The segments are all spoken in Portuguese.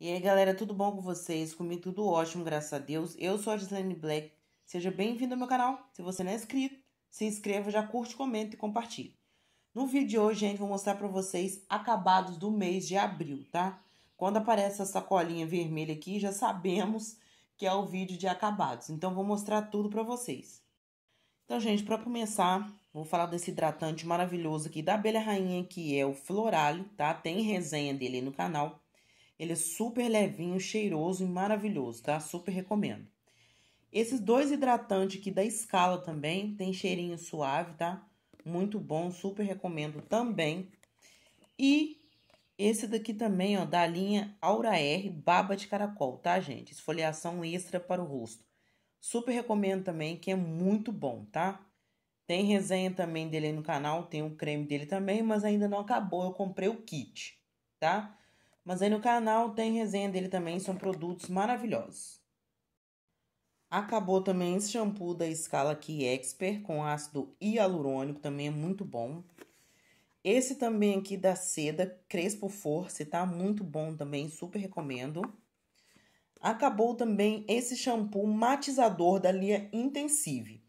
E aí, galera, tudo bom com vocês? Comigo tudo ótimo, graças a Deus. Eu sou a Gislaine Black. Seja bem-vindo ao meu canal. Se você não é inscrito, se inscreva, já curte, comenta e compartilhe No vídeo de hoje, gente, vou mostrar para vocês acabados do mês de abril, tá? Quando aparece essa sacolinha vermelha aqui, já sabemos que é o vídeo de acabados. Então, vou mostrar tudo para vocês. Então, gente, para começar, vou falar desse hidratante maravilhoso aqui da Abelha Rainha, que é o Floralho, tá? Tem resenha dele no canal. Ele é super levinho, cheiroso e maravilhoso, tá? Super recomendo. Esses dois hidratantes aqui da Escala também, tem cheirinho suave, tá? Muito bom, super recomendo também. E esse daqui também, ó, da linha Aura R Baba de Caracol, tá, gente? Esfoliação extra para o rosto. Super recomendo também, que é muito bom, tá? Tem resenha também dele aí no canal, tem o um creme dele também, mas ainda não acabou, eu comprei o kit, tá? Mas aí no canal tem resenha dele também, são produtos maravilhosos. Acabou também esse shampoo da Scala Key Expert com ácido hialurônico, também é muito bom. Esse também aqui da Seda, Crespo Force, tá muito bom também, super recomendo. Acabou também esse shampoo matizador da Lia Intensive.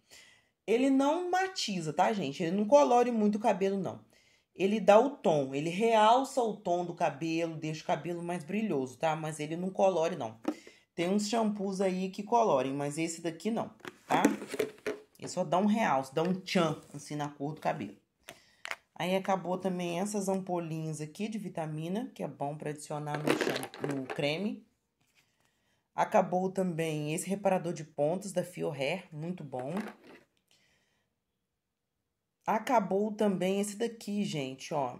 Ele não matiza, tá, gente? Ele não colore muito o cabelo, não ele dá o tom, ele realça o tom do cabelo, deixa o cabelo mais brilhoso, tá? Mas ele não colore, não. Tem uns shampoos aí que colorem, mas esse daqui não, tá? Ele só dá um realce, dá um tchan, assim, na cor do cabelo. Aí acabou também essas ampolinhas aqui de vitamina, que é bom para adicionar no, no, creme. Acabou também esse reparador de pontas da Fio Hair, muito bom. Acabou também esse daqui, gente, ó.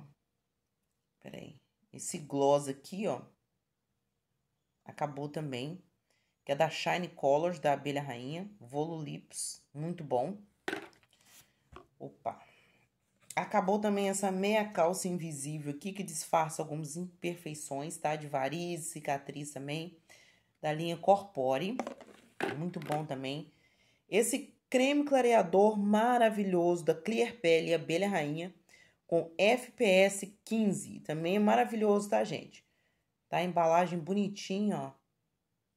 Peraí. Esse gloss aqui, ó. Acabou também. Que é da Shine Colors, da Abelha Rainha. Volo Lips, muito bom. Opa. Acabou também essa meia calça invisível aqui, que disfarça algumas imperfeições, tá? De varizes, cicatriz também. Da linha Corpore. Muito bom também. Esse creme clareador maravilhoso da Clear Pele Abelha Rainha com FPS 15. Também é maravilhoso, tá, gente? Tá a embalagem bonitinha, ó.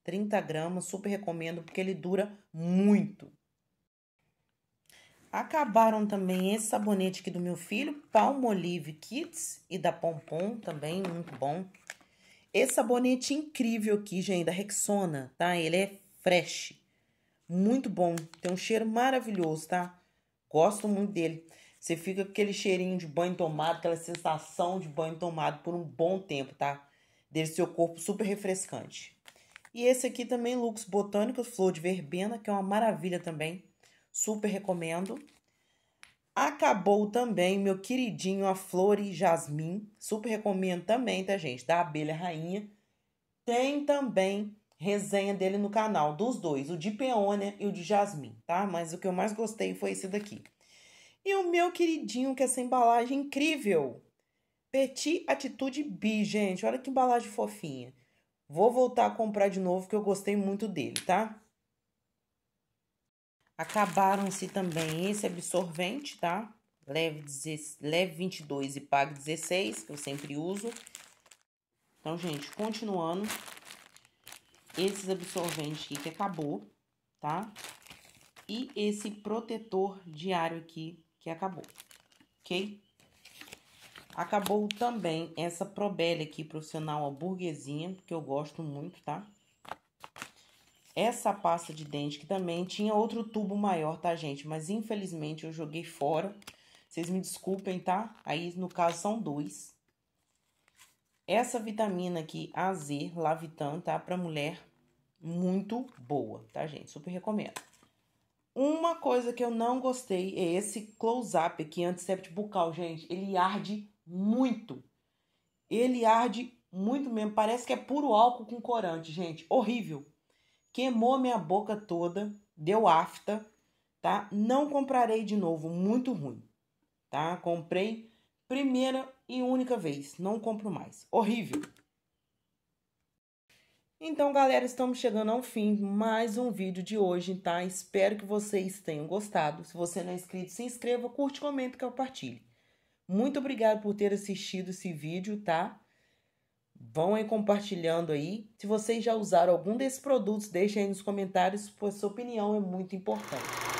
30 gramas, super recomendo porque ele dura muito. Acabaram também esse sabonete aqui do meu filho, Palmolive Kids e da Pompom também, muito bom. Esse sabonete incrível aqui, gente, da Rexona, tá? Ele é fresh. Muito bom. Tem um cheiro maravilhoso, tá? Gosto muito dele. Você fica com aquele cheirinho de banho tomado, aquela sensação de banho tomado por um bom tempo, tá? Desse seu corpo super refrescante. E esse aqui também, Lux Botânicos, flor de verbena, que é uma maravilha também. Super recomendo. Acabou também, meu queridinho, a flor e jasmim. Super recomendo também, tá, gente? Da abelha rainha. Tem também resenha dele no canal, dos dois, o de Peônia e o de Jasmim, tá? Mas o que eu mais gostei foi esse daqui. E o meu queridinho, que é essa embalagem incrível. Petit Atitude B, gente. Olha que embalagem fofinha. Vou voltar a comprar de novo, que eu gostei muito dele, tá? Acabaram-se também esse absorvente, tá? Leve, leve 22 e pague 16, que eu sempre uso. Então, gente, continuando esses absorventes aqui que acabou, tá? E esse protetor diário aqui que acabou, ok? Acabou também essa Probelli aqui, profissional, a burguesinha, que eu gosto muito, tá? Essa pasta de dente que também tinha outro tubo maior, tá, gente? Mas, infelizmente, eu joguei fora. Vocês me desculpem, tá? Aí, no caso, são dois. Essa vitamina aqui, AZ, Lavitan, tá? Pra mulher, muito boa, tá, gente? Super recomendo. Uma coisa que eu não gostei é esse close-up aqui, antisséptico bucal, gente. Ele arde muito. Ele arde muito mesmo. Parece que é puro álcool com corante, gente. Horrível. Queimou minha boca toda, deu afta, tá? Não comprarei de novo, muito ruim, tá? Comprei Primeira e única vez, não compro mais. Horrível. Então, galera, estamos chegando ao fim mais um vídeo de hoje, tá? Espero que vocês tenham gostado. Se você não é inscrito, se inscreva, curte, comenta, compartilhe. Muito obrigado por ter assistido esse vídeo, tá? Vão aí compartilhando aí. Se vocês já usaram algum desses produtos, deixem aí nos comentários, pois sua opinião é muito importante.